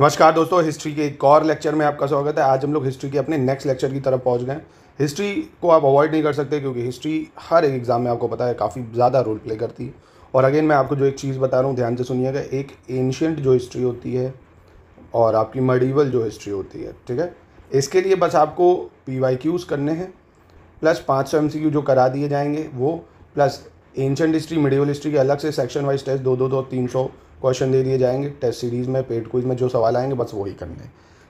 नमस्कार दोस्तों हिस्ट्री के एक और लेक्चर में आपका स्वागत है आज हम लोग हिस्ट्री के अपने नेक्स्ट लेक्चर की तरफ पहुंच गए हिस्ट्री को आप अवॉइड नहीं कर सकते क्योंकि हिस्ट्री हर एक एग्ज़ाम में आपको पता है काफ़ी ज़्यादा रोल प्ले करती है और अगेन मैं आपको जो एक चीज़ बता रहा हूँ ध्यान से सुनिएगा एक एंशियंट जो हिस्ट्री होती है और आपकी मडिवल जो हिस्ट्री होती है ठीक है इसके लिए बस आपको पी वाई क्यूज़ करने हैं प्लस पाँच सौ एम सी क्यू जो करा दिए जाएंगे वो plus ancient history medieval history के अलग से सेक्शन वाइज टेस्ट दो दो दो तीन सौ क्वेश्चन दे दिए जाएंगे टेस्ट सीरीज़ में पेड क्विज में जो सवाल आएंगे बस वही करने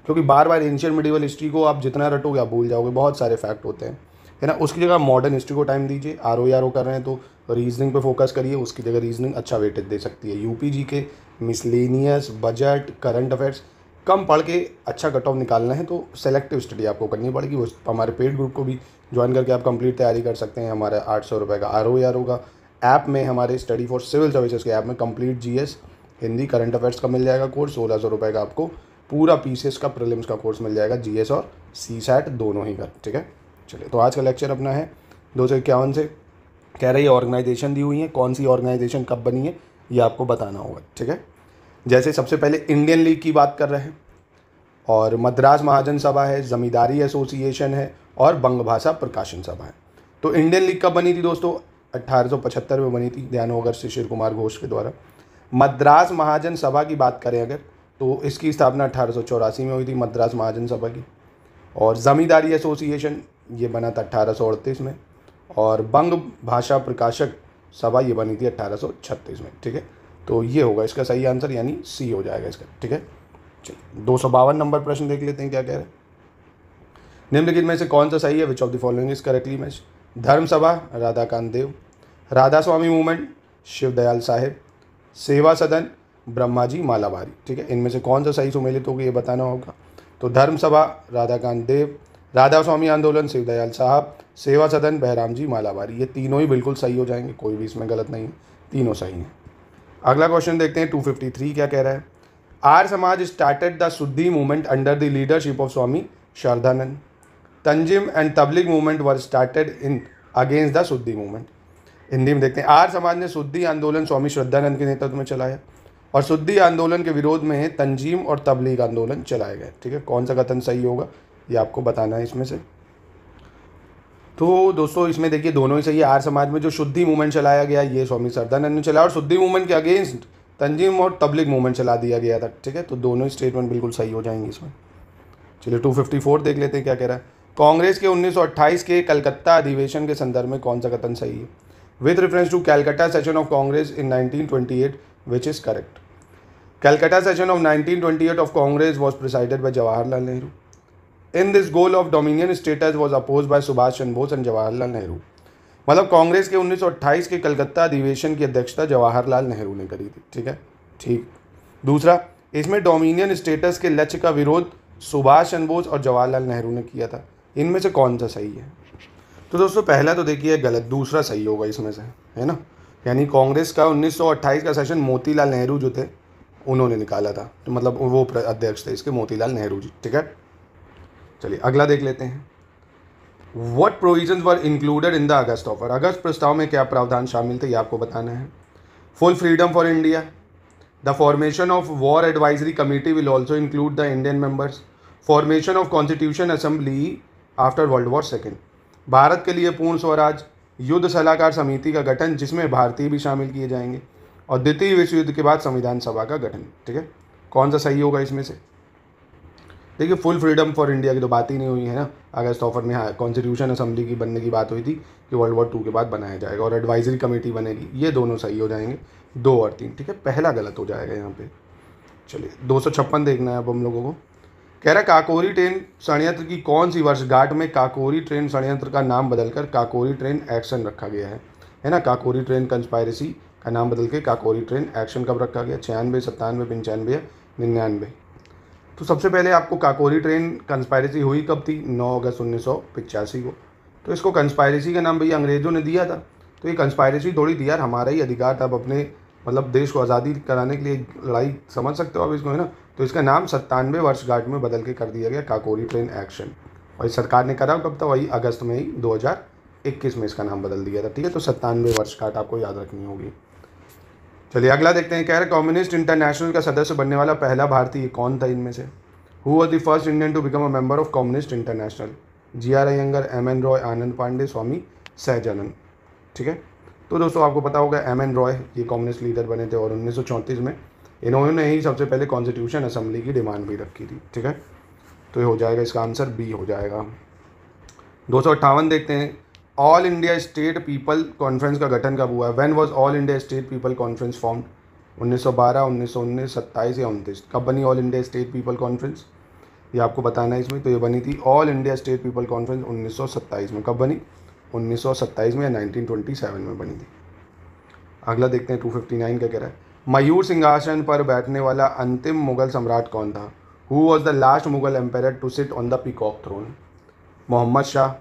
क्योंकि बार बार एंशियन मिडिवल हिस्ट्री को आप जितना रटोगे आप भूल जाओगे बहुत सारे फैक्ट होते हैं है ना उसकी जगह मॉडर्न हिस्ट्री को टाइम दीजिए आर ओ आर ओ कर रहे हैं तो रीजनिंग पे फोकस करिए उसकी जगह रीजनिंग अच्छा वेटेज दे सकती है UP G K miscellaneous budget current affairs कम पढ़ के अच्छा कट ऑफ निकालना है तो सेलेक्टिव स्टडी आपको करनी पड़ेगी उस हमारे पेड ग्रुप को भी ज्वाइन करके आप कंप्लीट तैयारी कर सकते हैं हमारे आठ सौ रुपये का आर ओ आर ओ का ऐप में हमारे स्टडी फॉर सिविल सर्विसेज के ऐप में complete G S Hindi current affairs का मिल जाएगा कोर्स सोलह सौ रुपये का आपको पूरा पीसीएस का प्रिलिम्स का कोर्स मिल जाएगा जीएस और सी सैट दोनों ही का ठीक है चलिए तो आज का लेक्चर अपना है दो सौ इक्यावन से कह रही ऑर्गेनाइजेशन दी हुई है कौन सी ऑर्गेनाइजेशन कब बनी है ये आपको बताना होगा ठीक है जैसे सबसे पहले इंडियन लीग की बात कर रहे हैं और मद्रास महाजन सभा है ज़मींदारी एसोसिएशन है और बंग भाषा प्रकाशन सभा है तो इंडियन लीग कब बनी थी दोस्तों पचहत्तर में बनी थी दयानोगर शिशिर कुमार घोष के द्वारा मद्रास महाजन सभा की बात करें अगर तो इसकी स्थापना अठारह में हुई थी मद्रास महाजन सभा की और ज़मींदारी एसोसिएशन ये बना था अट्ठारह में और बंग भाषा प्रकाशक सभा ये बनी थी अट्ठारह में ठीक है तो ये होगा इसका सही आंसर यानी सी हो जाएगा इसका ठीक है चलिए दो सौ बावन नंबर प्रश्न देख लेते हैं क्या कह रहे हैं निम्नलिखित में से कौन सा सही है which of the following is correctly match Dharma Sabha Radhakant Dev Radha Swami movement Shiv Dayal Saheb Seva Sadan Brahma जी मालावारी ठीक है इनमें से कौन सा सही सुमेलित होगा ये बताना होगा तो धर्म सभा राधाकांत देव राधा स्वामी आंदोलन शिवदयाल साहब सेवा सदन बहराम जी मालावारी ये तीनों ही बिल्कुल सही हो जाएंगे कोई भी इसमें गलत नहीं तीनों सही हैं अगला क्वेश्चन देखते हैं 253 क्या कह रहा है Arya Samaj started the Shuddhi movement under the leadership of Swami Shraddhanand Tanzeem and Tabligh movement were started in against the Shuddhi movement Hindi में देखते हैं आर समाज ने शुद्धि आंदोलन स्वामी श्रद्धानंद के नेतृत्व में चलाया और शुद्धि आंदोलन के विरोध में तंजीम और तबलीग आंदोलन चलाए गए ठीक है कौन सा कथन सही होगा ये आपको बताना है इसमें से तो दोस्तों इसमें देखिए दोनों ही सही है आर समाज में जो शुद्धि मूवमेंट चलाया गया ये स्वामी श्रद्धानंद ने चलाया और शुद्धि मूवमेंट के अगेंस्ट तंजीम और तबलीग मूवमेंट चला दिया गया था ठीक है तो दोनों ही स्टेटमेंट बिल्कुल सही हो जाएंगे इसमें चलिए टू देख लेते हैं क्या कह रहा है कांग्रेस के 1928 के कलकत्ता अधिवेशन के संदर्भ में कौन सा कथन सही है with reference to Calcutta session of Congress in 1928, which is correct. Calcutta session of 1928 of Congress was presided by Jawaharlal Nehru. In this goal of dominion status was opposed by Subhash Chandra Bose and Jawaharlal Nehru. मतलब कांग्रेस के 1928 के कलकत्ता अधिवेशन की अध्यक्षता जवाहरलाल नेहरू ने करी थी ठीक है ठीक दूसरा इसमें डोमिनियन स्टेटस के लक्ष्य का विरोध सुभाष चंद्र बोस और जवाहरलाल नेहरू ने किया था इनमें से कौन सा सही है तो दोस्तों पहला तो देखिए गलत दूसरा सही होगा इसमें से है ना यानी कांग्रेस का 1928 का सेशन मोतीलाल नेहरू जो थे उन्होंने निकाला था तो मतलब वो अध्यक्ष थे इसके मोतीलाल नेहरू जी ठीक है चलिए अगला देख लेते हैं what provision were included in the August offer अगस्त प्रस्ताव में क्या प्रावधान शामिल थे ये आपको बताना है full freedom for India the formation of war advisory committee will also include the Indian members formation of constitution assembly after world war second Bharat के लिए पूर्ण स्वराज युद्ध सलाहकार समिति का गठन जिसमें भारतीय भी शामिल किए जाएंगे और द्वितीय विश्व युद्ध के बाद संविधान सभा का गठन ठीक है कौन सा सही होगा इसमें से देखिए फुल फ्रीडम फॉर इंडिया की तो बात ही नहीं हुई है ना अगस्त ऑफर में हाँ कॉन्स्टिट्यूशन असेंबली की बनने की बात हुई थी कि वर्ल्ड वॉर टू के बाद बनाया जाएगा और एडवाइजरी कमेटी बनेगी ये दोनों सही हो जाएंगे दो और तीन ठीक है पहला गलत हो जाएगा यहाँ पे चलिए दो सौ छप्पन देखना है अब हम लोगों को कह रहा काकोरी ट्रेन षडयंत्र की कौन सी वर्षगांठ में काकोरी ट्रेन षणयंत्र का नाम बदलकर काकोरी ट्रेन एक्शन रखा गया है है ना काकोरी ट्रेन कंस्पायरेसी का नाम बदल के काकोरी ट्रेन एक्शन कब रखा गया छियानवे सत्तानवे पंचानवे निन्यानवे तो सबसे पहले आपको काकोरी ट्रेन कंस्पायरेसी हुई कब थी नौ अगस्त उन्नीस को तो इसको कंस्पायरेसी का नाम भैया अंग्रेज़ों ने दिया था तो ये कंस्पायरेसी थोड़ी थी यार हमारा ही अधिकार था अब अपने मतलब देश को आज़ादी कराने के लिए लड़ाई समझ सकते हो आप इसको है ना तो इसका नाम सत्तानवे वर्षगांठ में बदल के कर दिया गया काकोरी ट्रेन एक्शन और इस सरकार ने करा कब था वही अगस्त में ही दो में इसका नाम बदल दिया था ठीक है तो सत्तानवे वर्षगांठ आपको याद रखनी होगी चलिए अगला देखते हैं कह रहे कम्युनिस्ट इंटरनेशनल का सदस्य बनने वाला पहला भारतीय कौन था इनमें से who was the first Indian to become a member of communist international G R Iyengar M N Roy Anand Pande Swami Sahajanand ठीक है तो दोस्तों आपको पता होगा एम एन रॉय ये कम्युनिस्ट लीडर बने थे और उन्नीस में इन्होंने ही सबसे पहले कॉन्स्टिट्यूशन असम्बली की डिमांड भी रखी थी ठीक है तो ये हो जाएगा इसका आंसर बी हो जाएगा दो देखते हैं all India state people conference का गठन कब हुआ है when was all India state people conference उन्नीस 1912, 1919, 27 या उनतीस कब बनी all India state people conference ये आपको बताना है इसमें तो ये बनी थी all India state people conference 1927 में कब बनी 1927 में या 1927 में बनी थी अगला देखते हैं 259 क्या कह रहा है मयूर सिंहासन पर बैठने वाला अंतिम मुगल सम्राट कौन था who was the last Mughal empire to sit on the peacock throne Mohammad Shah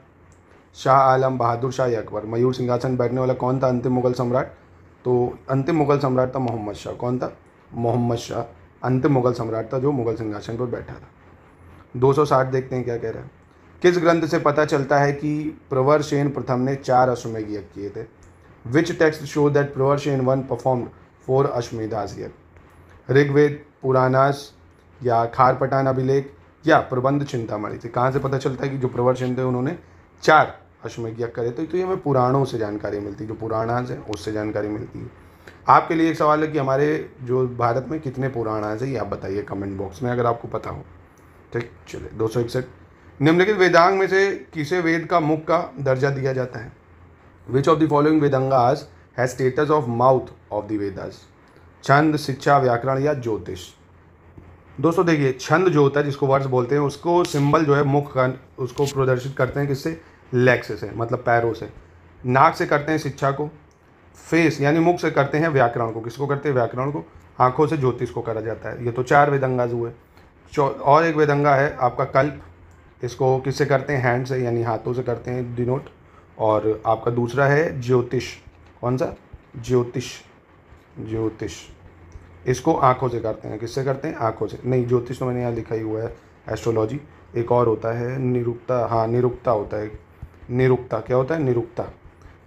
Shah Alam Bahadur Shah Akbar मयूर सिंहासन बैठने वाला कौन था अंतिम मुगल सम्राट तो अंतिम मुगल सम्राट था मोहम्मद शाह कौन था मोहम्मद शाह अंतिम मुगल सम्राट था जो मुगल सिंहासन पर बैठा था 260 देखते हैं क्या कह रहा है किस ग्रंथ से पता चलता है कि प्रवर सेन प्रथम ने चार अश्वमेघ यज्ञ किए थे विच text show that Pravar Sen one performed four Ashwamedhas yajna Rigveda पुराणास या खारपटान अभिलेख या प्रबंध चिंतामणि थी कहाँ से पता चलता है कि जो प्रवर प्रवचन थे उन्होंने चार अश्वमेघ यज्ञ करे थे तो ये हमें पुराणों से जानकारी मिलती है जो पुराणास है उससे जानकारी मिलती है आपके लिए एक सवाल है कि हमारे जो भारत में कितने पुराणास है ये आप बताइए कमेंट बॉक्स में अगर आपको पता हो ठीक चलिए दो सौ इकसठ निम्नलिखित वेदांग में से किसे वेद का मुख का दर्जा दिया जाता है which of the following Vedangas has status of mouth of the Vedas Chhand Shiksha व्याकरण या ज्योतिष दोस्तों देखिए छंद जो होता है जिसको वर्ड्स बोलते हैं उसको सिंबल जो है मुख का उसको प्रदर्शित करते हैं किससे लेग्स से मतलब पैरों से नाक से करते हैं शिक्षा को फेस यानी मुख से करते हैं व्याकरण को किसको करते हैं व्याकरण को आंखों से ज्योतिष को करा जाता है ये तो चार वेदंगाज हुए और एक वेदंगा है आपका कल्प इसको किससे करते हैं हैंड से यानी हाथों से करते हैं डिनोट और आपका दूसरा है ज्योतिष कौन सा ज्योतिष ज्योतिष इसको आँखों से करते हैं किससे करते हैं आँखों से नहीं ज्योतिष तो मैंने यहाँ लिखा ही हुआ है एस्ट्रोलॉजी एक और होता है निरुक्ता हाँ निरुक्ता होता है निरुक्ता क्या होता है निरुक्ता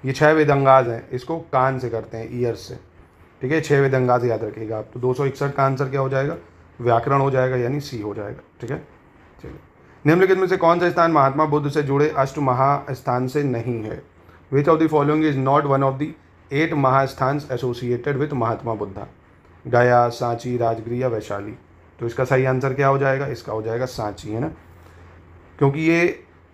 ये छः वेदंगाज हैं इसको कान से करते हैं ईयर से ठीक है छः वेदंगाज याद रखिएगा आप तो दो सौ इकसठ का आंसर क्या हो जाएगा व्याकरण हो जाएगा यानी सी हो जाएगा ठीक है चलिए निम्नलिखित में से कौन सा स्थान महात्मा बुद्ध से जुड़े अष्ट महास्थान से नहीं है which of the following is not one of the eight Mahasthan associated with Mahatma Buddha Gaya Sanchi Rajagiri या वैशाली तो इसका सही आंसर क्या हो जाएगा इसका हो जाएगा सांची है ना क्योंकि ये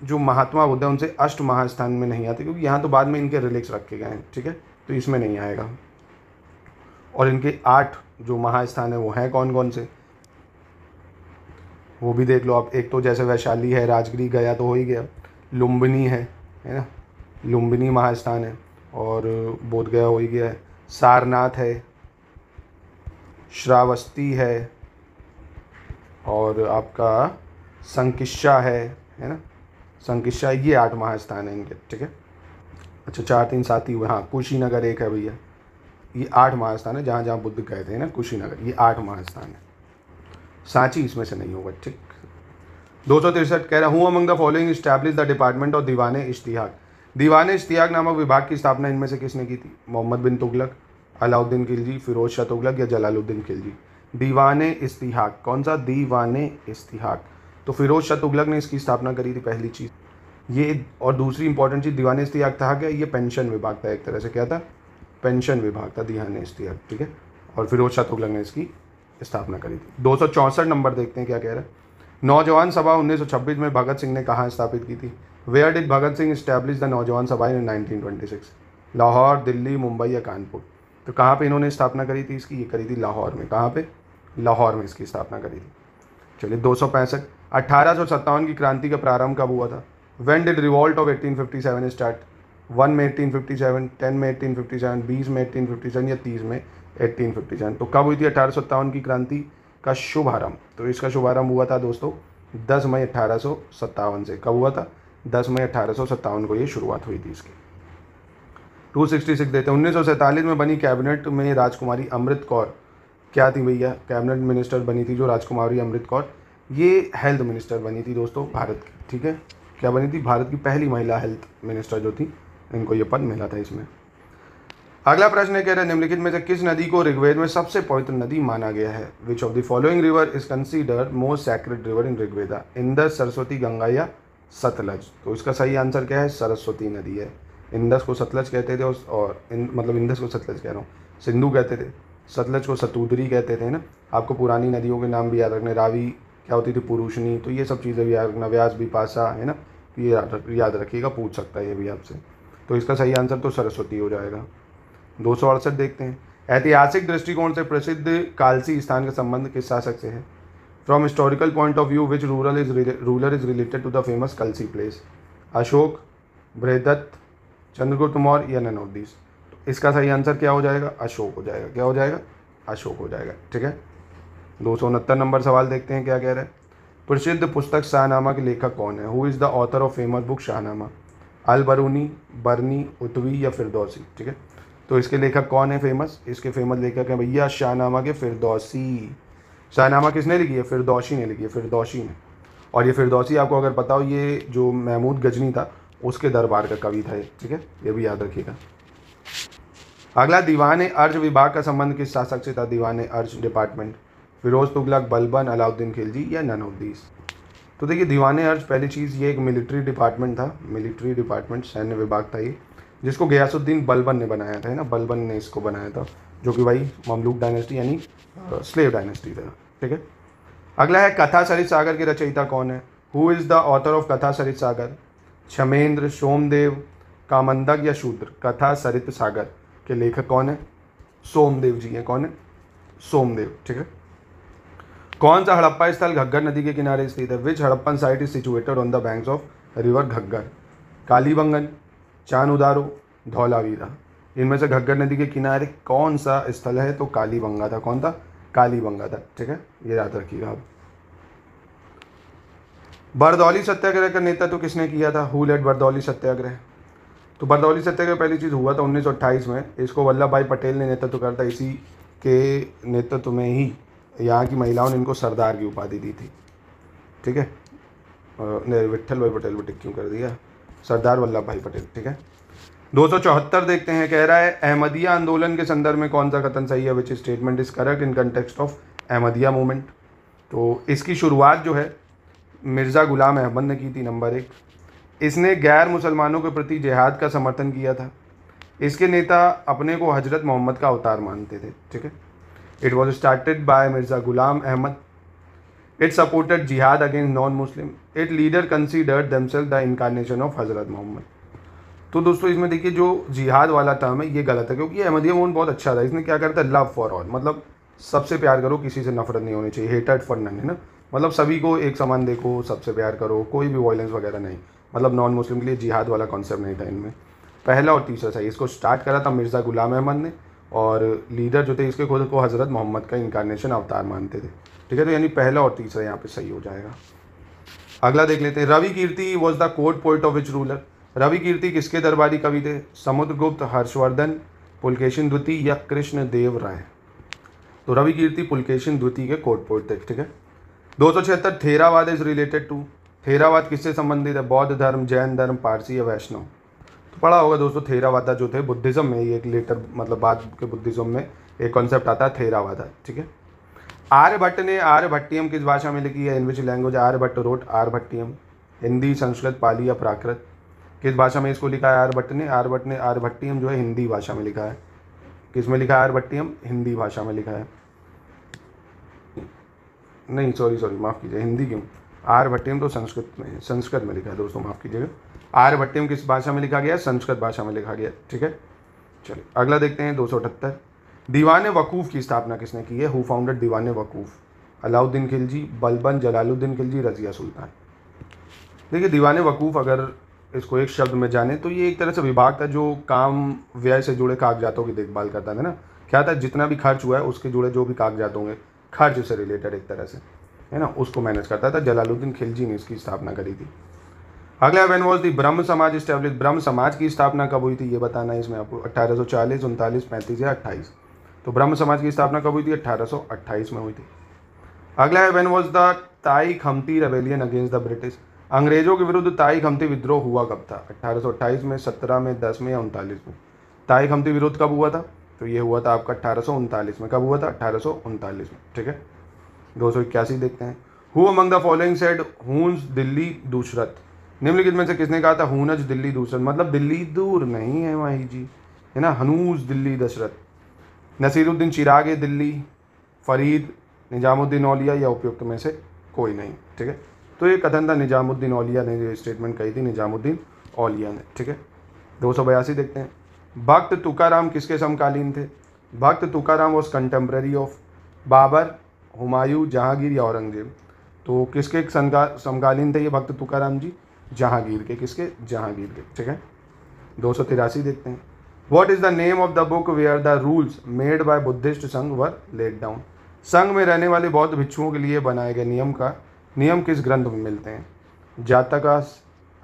जो महात्मा बुद्ध उनसे अष्ट महास्थान में नहीं आते क्योंकि यहाँ तो बाद में इनके रिलेक्स रखे गए हैं ठीक है तो इसमें नहीं आएगा और इनके आठ जो महास्थान है वो हैं कौन कौन से वो भी देख लो आप एक तो जैसे वैशाली है राजगिरी गया तो हो ही गया लुम्बिनी है है ना लुम्बिनी महास्थान है और बोध गया हो ही गया है सारनाथ है श्रावस्ती है और आपका संकिशा है है ना संकिशा ये आठ महास्थान हैं इनके ठीक है अच्छा चार तीन साथ ही हुए हाँ कुशीनगर एक है भैया ये आठ महास्थान है जहाँ जहाँ बुद्ध गए थे ना कुशीनगर ये आठ महास्थान है सांची इसमें से नहीं होगा ठीक दो सौ तिरसठ कह रहा हूँ among the following establish the department of Diwan Ishtihaq Diwan Ishtiyaq नामक विभाग की स्थापना इनमें से किसने की थी मोहम्मद बिन तुगलक अलाउद्दीन खिलजी फिरोज शाह तुगलक या जलालुद्दीन खिलजी दीवान इस्तिहाक कौन सा दीवान इस्तिहाक तो फिरोज शाह तुगलक ने इसकी स्थापना करी थी पहली चीज़ ये और दूसरी इंपॉर्टेंट चीज़ दीवान इस्तिहाक था क्या ये पेंशन विभाग था एक तरह से क्या था पेंशन विभाग था दीवान इस्तिहाक ठीक है और फिरोज शाह तुगलक ने इसकी स्थापना करी थी दो नंबर देखते हैं क्या कह रहा है नौजवान सभा 1926 में भगत सिंह ने कहाँ स्थापित की थी where did Bhagat Singh establish the Naujawan Sabha इन 1926 लाहौर दिल्ली मुंबई या कानपुर तो कहाँ पे इन्होंने स्थापना करी थी इसकी ये करी थी लाहौर में कहाँ पे लाहौर में इसकी स्थापना करी थी चलिए दो सौ पैंसठ अट्ठारह की क्रांति का प्रारंभ कब हुआ था when did revolt of fifty seven start one में फिफ्टी सेवन टेन में फिफ्टी सेवन बीस में फिफ्टी सेवन या तीस में फिफ्टी सेवन तो कब हुई थी अठारह की क्रांति का शुभारंभ तो इसका शुभारंभ हुआ था दोस्तों दस मई अठारह से कब हुआ था 10 मई अठारह को ये शुरुआत हुई थी इसकी 266 देते हैं उन्नीस में बनी कैबिनेट में राजकुमारी अमृत कौर क्या थी भैया कैबिनेट मिनिस्टर बनी थी जो राजकुमारी अमृत कौर ये हेल्थ मिनिस्टर बनी थी दोस्तों भारत की ठीक है क्या बनी थी भारत की पहली महिला हेल्थ मिनिस्टर जो थी इनको ये पद मिला था इसमें अगला प्रश्न कह रहे हैं निम्नलिखित में से किस नदी को ऋग्वेद में सबसे पवित्र नदी माना गया है which of the following river is consider most sacred river in Rigveda Indus Saraswati Ganga या सतलज तो इसका सही आंसर क्या है सरस्वती नदी है इंदस को सतलज कहते थे और इन मतलब इंदस को सतलज कह रहा हूँ सिंधु कहते थे सतलज को सतूदरी कहते थे ना आपको पुरानी नदियों के नाम भी याद रखने रावी क्या होती थी पुरुषनी तो ये सब चीज़ें भी याद रखना व्यास भी पासा है ना ये याद रखिएगा पूछ सकता है ये भी आपसे तो इसका सही आंसर तो सरस्वती हो जाएगा दो देखते हैं ऐतिहासिक दृष्टिकोण से प्रसिद्ध कालसी स्थान का संबंध किस शासक से है from historical point of view which rural is ruler is related to the famous Kalsi place Ashoka Brihadatta Chandragupta Maurya या नन ऑफ दिस इसका सही आंसर क्या हो जाएगा अशोक हो जाएगा क्या हो जाएगा अशोक हो जाएगा ठीक है दो सौ उनहत्तर नंबर सवाल देखते हैं क्या कह रहे हैं प्रसिद्ध पुस्तक शाहनामा के लेखक कौन है who is the author of famous book Shahnama Al Biruni Barni Utbi या फिरदौसी ठीक है तो इसके लेखक कौन है फेमस इसके फेमस लेखक हैं भैया शाहनामा के फिरदौसी शाहनामा किसने लिखी है फिरदौशी ने लिखी है फिरदौशी ने और ये फिरदौसी आपको अगर पता हो ये जो महमूद गजनी था उसके दरबार का कवि था ठीक है ये भी याद रखिएगा अगला दीवान अर्ज विभाग का संबंध किस शासक से था दीवान अर्ज डिपार्टमेंट फिरोज तुगलक बलबन अलाउद्दीन खिलजी या नन ऑफ तो देखिए दीवान अर्ज पहली चीज़ ये एक मिलिट्री डिपार्टमेंट था मिलिट्री डिपार्टमेंट सैन्य विभाग था ये जिसको गयासुद्दीन बलबन ने बनाया था ना बलबन ने इसको बनाया था जो कि भाई ममलूक डायनेस्टी यानी स्लेव डायनेस्टी था ठीक है अगला है कथा सरित सागर की रचयिता कौन है who is the author of Katha Sarit सागर क्षमेंद्र सोमदेव कामंदक या शूद्र कथा सरित सागर के लेखक कौन है सोमदेव जी हैं कौन है सोमदेव ठीक है कौन सा हड़प्पा स्थल घग्गर नदी के किनारे स्थित है which Harappan site is situated on the banks of river Ghaggar Kalibangan Chanhudaro Dholavira इनमें से घग्गर नदी के किनारे कौन सा स्थल है तो काली बंगा था कौन था काली बंगा था ठीक है ये याद रखिएगा आप बरदौली सत्याग्रह का नेतृत्व तो किसने किया था हु लेट बरदौली सत्याग्रह तो बरदौली सत्याग्रह पहली चीज़ हुआ था उन्नीस में इसको वल्लभ भाई पटेल ने नेतृत्व तो करता इसी के नेतृत्व में ही यहाँ की महिलाओं ने इनको सरदार की उपाधि दी थी ठीक है विठल भाई पटेल को टिक्यू क्यों कर दिया सरदार वल्लभ भाई पटेल ठीक है दो सौ चौहत्तर देखते हैं कह रहा है अहमदिया आंदोलन के संदर्भ में कौन सा कथन सही है which statement is correct in context of Ahmadiya movement तो इसकी शुरुआत जो है मिर्ज़ा गुलाम अहमद ने की थी नंबर एक इसने गैर मुसलमानों के प्रति जिहाद का समर्थन किया था इसके नेता अपने को हजरत मोहम्मद का अवतार मानते थे ठीक है it was started by Mirza Ghulam Ahmad it supported jihad against non Muslim it leader considered himself the incarnation of Hazrat Mohammad तो दोस्तों इसमें देखिए जो जिहाद वाला टर्म है ये गलत है क्योंकि अहमदिया मोहन बहुत अच्छा था इसने क्या करता है लव फॉर ऑल मतलब सबसे प्यार करो किसी से नफरत नहीं होनी चाहिए हेटर फॉर नन है ना मतलब सभी को एक समान देखो सबसे प्यार करो कोई भी वायलेंस वगैरह नहीं मतलब नॉन मुस्लिम के लिए जिहाद वाला कॉन्सेप्ट नहीं था इनमें पहला और तीसरा सही इसको स्टार्ट करा था मिर्ज़ा गुलाम अहमद ने और लीडर जो थे इसके खुद को हज़रत मोहम्मद का इंकारनेशन अवतार मानते थे ठीक है तो यानी पहला और तीसरा यहाँ पे सही हो जाएगा अगला देख लेते हैं Ravi Kirti was the court poet of which ruler Ravi Kirti किसके दरबारी कवि थे समुद्रगुप्त हर्षवर्धन पुलकेशन द्वितीय या कृष्ण देव राय तो रवि कीर्ति पुलकेशन द्वितीय के पोर्ट थे ठीक है दो सौ छिहत्तर Theravada is related to Theravada किससे संबंधित है बौद्ध धर्म जैन धर्म पारसी या वैष्णव तो पढ़ा होगा दोस्तों थेरावादा जो थे बुद्धिज्म में ये एक लेटर मतलब बाद के बुद्धिज्म में एक कॉन्सेप्ट आता है थेरावादा ठीक है आर्यभट्ट ने आर्यभट्टियम किस भाषा में लिखी है in which language Aryabhatta wrote Aryabhatiyam Hindi Sanskrit Pali या प्राकृत किस भाषा में इसको लिखा है भट्ट ने भट्ट ने आर्यभट्टियम जो है हिंदी भाषा में लिखा है किस में लिखा है आर्यभट्टियम हिंदी भाषा में लिखा है नहीं सॉरी सॉरी माफ़ कीजिए हिंदी क्यों आर भट्टियम तो संस्कृत में संस्कृत में लिखा है दोस्तों माफ़ कीजिएगा भट्टियम किस भाषा में लिखा गया संस्कृत भाषा में लिखा गया ठीक है चलिए अगला देखते हैं दो सौ अठहत्तर दीवान वकूफ़ की स्थापना किसने की है हु फाउंडेड दीवान वकूफ़ अलाउद्दीन खिलजी बलबन जलालुद्दीन खिलजी रज़िया सुल्तान देखिए दीवान वकूफ़ अगर इसको एक शब्द में जाने तो ये एक तरह से विभाग था जो काम व्यय से जुड़े कागजातों की देखभाल करता था ना क्या था जितना भी खर्च हुआ है उसके जुड़े जो भी कागजात होंगे खर्च से रिलेटेड एक तरह से है ना उसको मैनेज करता था जलालुद्दीन खिलजी ने इसकी स्थापना करी थी अगला वेन वॉज दी ब्रह्म समाज स्टैब्लिश ब्रह्म समाज की स्थापना कब हुई थी ये बताना है इसमें आपको अट्ठारह सौ चालीस उनतालीस पैंतीस या अट्ठाईस तो ब्रह्म समाज की स्थापना कब हुई थी अट्ठारह सौ अट्ठाईस में हुई थी अगला है when was the Tai Khamti rebellion against the British अंग्रेज़ों के विरुद्ध ताई खमती विद्रोह हुआ कब था अट्ठारह में सत्रह में दस में या उनतालीस में ताई खमती विरोध कब हुआ था तो ये हुआ था आपका अट्ठारह में कब हुआ था अट्ठारह में ठीक है दो देखते हैं who among the following said हूं दिल्ली दूसरत निम्नलिखित में से किसने कहा था हूनज दिल्ली दूसरत मतलब दिल्ली दूर नहीं है माही जी है ना हनूज दिल्ली दशरथ नसीरुद्दीन चिराग दिल्ली फरीद निजामुद्दीन औलिया या उपयुक्त में से कोई नहीं ठीक है तो ये कथन था निजामुद्दीन औलिया ने जो स्टेटमेंट कही थी निजामुद्दीन औलिया ने ठीक है दो सौ बयासी देखते हैं भक्त तुकाराम किसके समकालीन थे Bhakt Tukaram was contemporary of Babur Humayun Jahangir या औरंगजेब तो किसके समकालीन थे ये भक्त तुकाराम जी जहांगीर के किसके जहांगीर के ठीक है दो सौ तिरासी देखते हैं what is the name of the book where are the rules made by Buddhist Sangha were let down संघ में रहने वाले बौद्ध भिक्षुओं के लिए बनाए गए नियम का नियम किस ग्रंथ में मिलते हैं जातका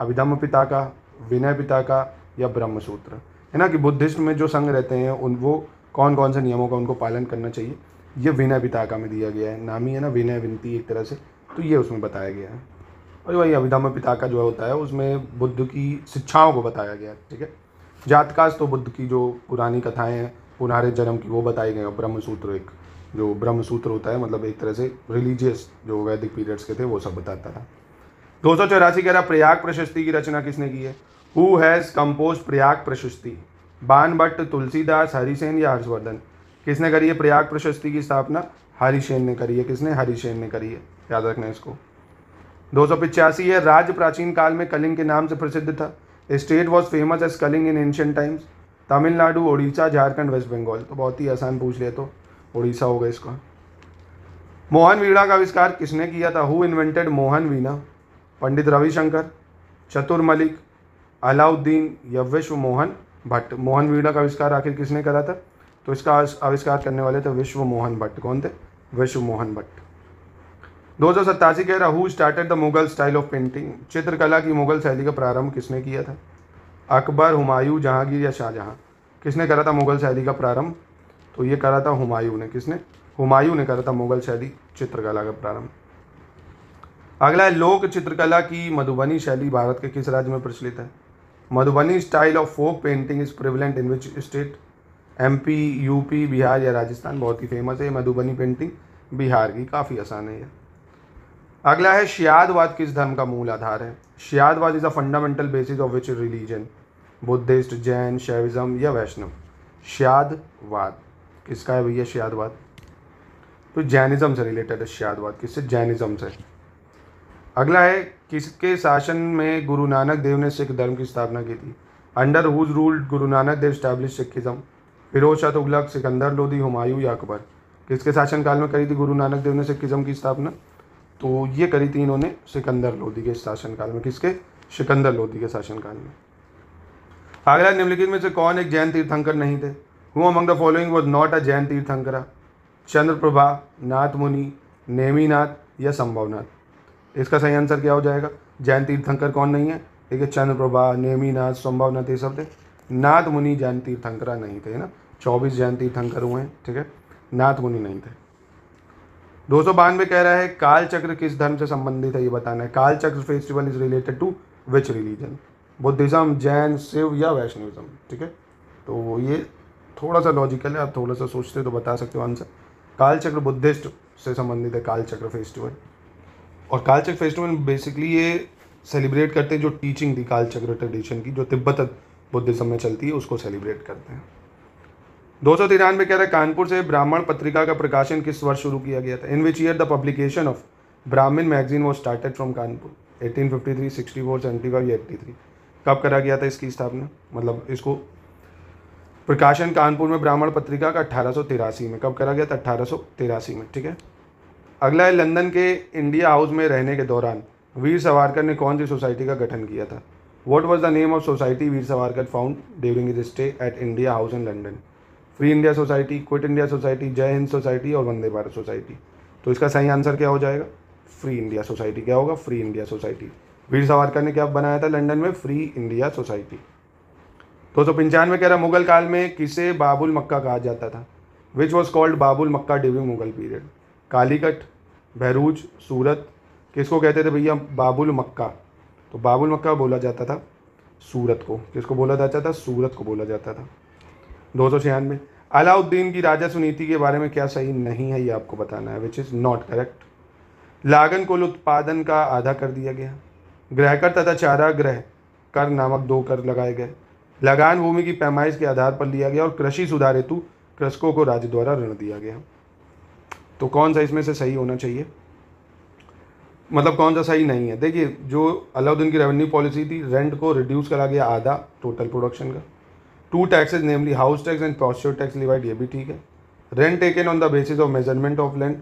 अभिधम पिता का विनय पिता का या ब्रह्म सूत्र है ना कि बुद्धिस्ट में जो संघ रहते हैं उन वो कौन कौन से नियमों का उनको पालन करना चाहिए ये विनय पिताका में दिया गया है नाम ही है ना विनय विनती एक तरह से तो ये उसमें बताया गया है और वही पिता पिताका जो होता है उसमें बुद्ध की शिक्षाओं को बताया गया है ठीक है जातकाश तो बुद्ध की जो पुरानी कथाएँ हैं पुनः जन्म की वो बताई गई और ब्रह्मसूत्र एक जो ब्रह्म सूत्र होता है मतलब एक तरह से रिलीजियस जो वैदिक पीरियड्स के थे वो सब बताता था दो सौ चौरासी कह रहा प्रयाग प्रशस्ति की रचना किसने की है हु हैज़ कंपोज प्रयाग प्रशस्ति बान भट्ट तुलसीदास हरिसेन या हर्षवर्धन किसने करी है प्रयाग प्रशस्ति की स्थापना हरिसेन ने करी है किसने हरिसेन ने करी है याद रखना इसको दो सौ पिचासी है राज्य प्राचीन काल में कलिंग के नाम से प्रसिद्ध था state was famous as Kalinga in ancient times Tamil Nadu Orissa Jharkhand west Bengal तो बहुत ही आसान पूछ लिया तो उड़ीसा होगा इसका मोहन वीणा का आविष्कार किसने किया था हु इन्वेंटेड मोहन वीणा पंडित रविशंकर चतुर मलिक अलाउद्दीन या विश्व मोहन भट्ट मोहन वीणा का आविष्कार आखिर किसने करा था तो इसका आविष्कार करने वाले थे विश्व मोहन भट्ट कौन थे विश्व मोहन भट्ट दो सौ सत्तासी कह रहा who started the Mughal style of painting चित्रकला की मुगल शैली का प्रारंभ किसने किया था अकबर हुमायूं जहांगीर या शाहजहां किसने करा था मुगल शैली का प्रारंभ तो ये करा था हुमायूं ने किसने हुमायूं ने करा था मुगल शैली चित्रकला का प्रारंभ अगला है लोक चित्रकला की मधुबनी शैली भारत के किस राज्य में प्रचलित है Madhubani style of folk painting is prevalent in which state M UP Bihar या राजस्थान बहुत ही फेमस है मधुबनी पेंटिंग बिहार की काफ़ी आसान है यह अगला है शियादवाद किस धर्म का मूल आधार है Syadvad is a fundamental basis of which religion Buddhist Jain Shaivism या वैष्णव शियादवाद किसका है भैया श्यादवाद तो जैनिज़्म से रिलेटेड है शियादवाद किससे जैनिज़्म से अगला है किसके शासन में गुरु नानक देव ने सिख धर्म की स्थापना की थी under whose ruled Guru Nanak Dev establish Sikhism Firoz Shah Tughlaq Sikandar Lodi Humayun या अकबर किसके शासनकाल में करी थी गुरु नानक देव ने सिखिज़म की स्थापना तो ये करी थी इन्होंने सिकंदर लोधी के शासनकाल में किसके सिकंदर लोधी के शासनकाल में अगला निम्नलिखित में से कौन एक जैन तीर्थंकर नहीं थे who among the following was not a Jain Tirthankara? Chandraprabha Nath Muni Neminath या संभवनाथ इसका सही आंसर क्या हो जाएगा जैन तीर्थंकर कौन नहीं है ठीक है चंद्रप्रभा नेमीनाथ संभवनाथ ये सब थे नाथ मुनि जैन तीर्थंकरा नहीं थे ना चौबीस जैन तीर्थंकर हुए हैं ठीक है नाथ मुनि नहीं थे दो सौ बानवे कह रहा है काल चक्र किस धर्म से संबंधित है ये बताना है Kal Chakra festival is related to which religion Buddhism Jain Shiv या वैष्णविज्म ठीक है तो ये थोड़ा सा लॉजिकल है आप थोड़ा सा सोचते हो तो बता सकते हो आंसर कालचक्र बुद्धिस्ट से संबंधित है कालचक्र फेस्टिवल और कालचक्र फेस्टिवल बेसिकली ये सेलिब्रेट करते हैं जो टीचिंग थी कालचक्र ट्रेडिशन की जो तिब्बत बुद्धिज़्म में चलती है उसको सेलिब्रेट करते हैं दो सौ तिरानवे कह रहे हैं कानपुर से ब्राह्मण पत्रिका का प्रकाशन किस वर्ष शुरू किया गया था in which year the publication of Brahman magazine was started from Kanpur eighteen fifty three sixty four seventy five eighty three कब करा गया था इसकी स्थापना मतलब इसको प्रकाशन कानपुर में ब्राह्मण पत्रिका का अट्ठारह में कब करा गया था अट्ठारह में ठीक है अगला है लंदन के इंडिया हाउस में रहने के दौरान वीर सवारकर ने कौन सी सोसाइटी का गठन किया था what was the name of society Veer Savarkar found during is stay at India house in London free India society quit India society Jai Hind society और वंदे भारत सोसाइटी तो इसका सही आंसर क्या हो जाएगा फ्री इंडिया सोसाइटी क्या होगा free India society Veer Savarkar ने क्या बनाया था लंदन में फ्री इंडिया सोसाइटी दो सौ पंचानवे कह रहा मुगल काल में किसे बाबुल मक्का कहा जाता था which was called Babul Makka during Mughal period Calicut Bahruz Surat किसको कहते थे भैया बाबुल मक्का तो बाबुल मक्का बोला जाता था सूरत को किसको बोला जाता था सूरत को बोला जाता था दो सौ छियानवे अलाउद्दीन की राजा सुनीति के बारे में क्या सही नहीं है ये आपको बताना है विच इज़ नॉट करेक्ट लागन कुल उत्पादन का आधा कर दिया गया ग्रह कर तथा चारा ग्रह कर नामक दो कर लगाए गए लगान भूमि की पैमाइश के आधार पर लिया गया और कृषि सुधार हेतु कृषकों को राज्य द्वारा ऋण दिया गया तो कौन सा इसमें से सही होना चाहिए मतलब कौन सा सही नहीं है देखिए जो अलाउद्दीन की रेवेन्यू पॉलिसी थी रेंट को रिड्यूस करा गया आधा टोटल प्रोडक्शन का two taxes namely house tax and pasture tax levied ये भी ठीक है rent taken on the basis of measurement of land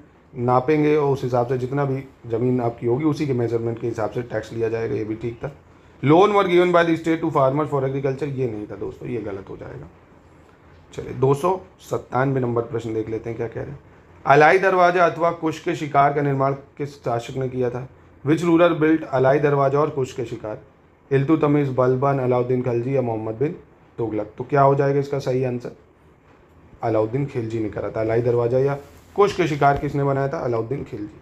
नापेंगे और उस हिसाब से जितना भी ज़मीन आपकी होगी उसी के मेजरमेंट के हिसाब से टैक्स लिया जाएगा ये भी ठीक था loan were given by the state to farmer for agriculture ये नहीं था दोस्तों ये गलत हो जाएगा चलिए दो सौ सत्तानवे नंबर प्रश्न देख लेते हैं क्या कह रहे हैं अलाई दरवाजा अथवा कुश के शिकार का निर्माण किस शासक ने किया था विच रूलर बिल्ट अलाई दरवाजा और कुश के शिकार इल्तु तमीज़ बलबन अलाउद्दीन खलजी या मोहम्मद बिन तुगलक तो क्या हो जाएगा इसका सही आंसर अलाउद्दीन खिलजी ने करा था अलाई दरवाजा या कुश के शिकार किसने बनाया था अलाउद्दीन खिलजी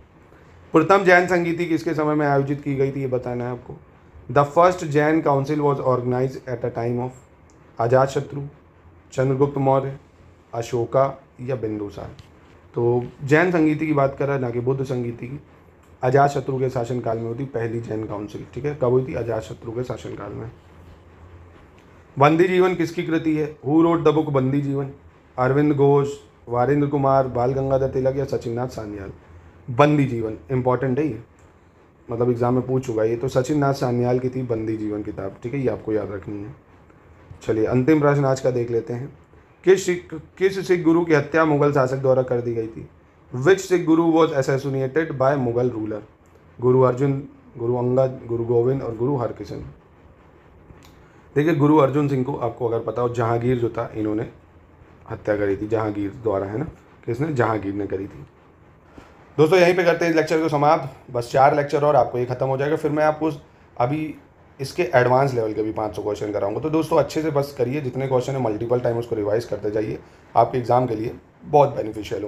प्रथम जैन संगीति किसके समय में आयोजित की गई थी ये बताना है आपको the first Jain council was organise at a time of Ajatashatru Chandragupta Maurya Ashoka या बिंदुसार तो जैन संगीति की बात कर रहा है ना कि बुद्ध संगीति की अजात शत्रु के शासनकाल में होती पहली जैन काउंसिल ठीक है कब हुई थी अजात शत्रु के शासनकाल में बंदी जीवन किसकी कृति है हु रोड द बुक बंदी जीवन अरविंद घोष वारिंद्र कुमार बाल गंगाधर तिलक या सचिननाथ सान्याल बंदी जीवन इंपॉर्टेंट है ये मतलब एग्ज़ाम में पूछ चुका ये तो सचिन नाथ सान्याल की थी बंदी जीवन किताब ठीक है ये आपको याद रखनी है चलिए अंतिम प्रश्न आज का देख लेते हैं किस सिख किस सिख गुरु की हत्या मुगल शासक द्वारा कर दी गई थी which Sikh guru was assassinated by Mughal ruler Guru Arjun गुरु अंगद गुरु गोविंद और गुरु हरकिशन देखिए गुरु अर्जुन सिंह को आपको अगर पता हो जहांगीर जो था इन्होंने हत्या करी थी जहांगीर द्वारा है ना किसने जहांगीर ने करी थी दोस्तों यहीं पे करते हैं इस लेक्चर को समाप्त बस चार लेक्चर और आपको ये ख़त्म हो जाएगा फिर मैं आपको अभी इसके एडवांस लेवल के भी पाँच सौ क्वेश्चन कराऊंगा तो दोस्तों अच्छे से बस करिए जितने क्वेश्चन है मल्टीपल टाइम उसको रिवाइज करते जाइए आपके एग्ज़ाम के लिए बहुत बेनिफिशियल